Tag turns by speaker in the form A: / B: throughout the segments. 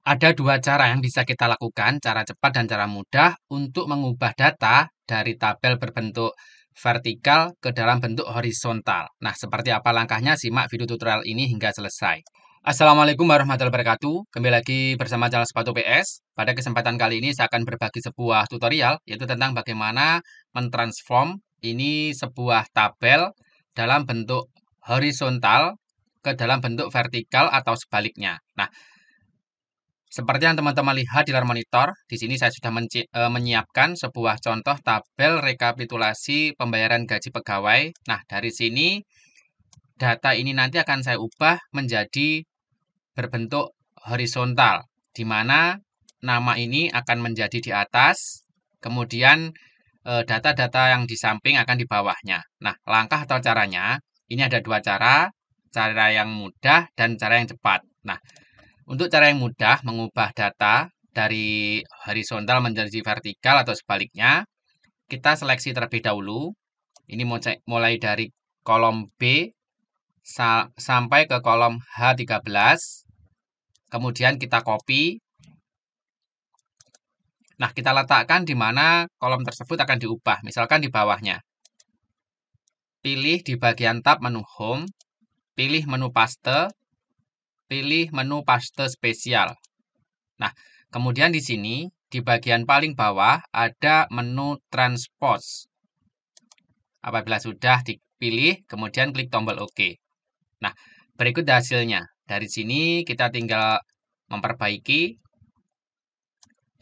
A: Ada dua cara yang bisa kita lakukan, cara cepat dan cara mudah, untuk mengubah data dari tabel berbentuk vertikal ke dalam bentuk horizontal. Nah, seperti apa langkahnya? Simak video tutorial ini hingga selesai. Assalamualaikum warahmatullahi wabarakatuh. Kembali lagi bersama channel Sepatu PS. Pada kesempatan kali ini saya akan berbagi sebuah tutorial yaitu tentang bagaimana mentransform ini sebuah tabel dalam bentuk horizontal ke dalam bentuk vertikal atau sebaliknya. Nah, seperti yang teman-teman lihat di layar monitor, di sini saya sudah eh, menyiapkan sebuah contoh tabel rekapitulasi pembayaran gaji pegawai. Nah, dari sini data ini nanti akan saya ubah menjadi berbentuk horizontal, di mana nama ini akan menjadi di atas, kemudian eh, data-data yang di samping akan di bawahnya. Nah, langkah atau caranya, ini ada dua cara, cara yang mudah dan cara yang cepat. Nah, untuk cara yang mudah mengubah data dari horizontal menjadi vertikal atau sebaliknya, kita seleksi terlebih dahulu. Ini mulai dari kolom B sampai ke kolom H13. Kemudian kita copy. Nah, kita letakkan di mana kolom tersebut akan diubah, misalkan di bawahnya. Pilih di bagian tab menu Home, pilih menu Paste, pilih menu paste spesial. Nah, kemudian di sini, di bagian paling bawah ada menu transpose. Apabila sudah dipilih, kemudian klik tombol OK. Nah, berikut hasilnya. Dari sini kita tinggal memperbaiki.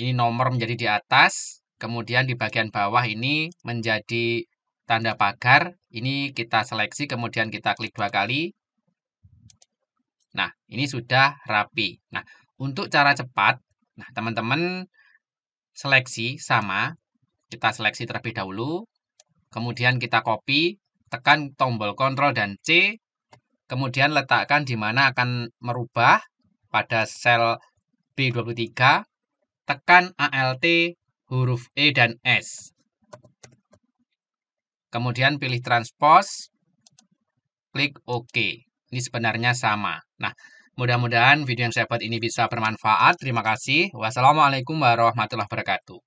A: Ini nomor menjadi di atas, kemudian di bagian bawah ini menjadi tanda pagar. Ini kita seleksi, kemudian kita klik dua kali, Nah, ini sudah rapi. Nah, untuk cara cepat, nah teman-teman seleksi sama, kita seleksi terlebih dahulu, kemudian kita copy, tekan tombol Ctrl dan C, kemudian letakkan di mana akan merubah pada sel B23, tekan ALT huruf E dan S. Kemudian pilih transpose, klik OK. Ini sebenarnya sama. Nah, mudah-mudahan video yang saya buat ini bisa bermanfaat. Terima kasih. Wassalamualaikum warahmatullahi wabarakatuh.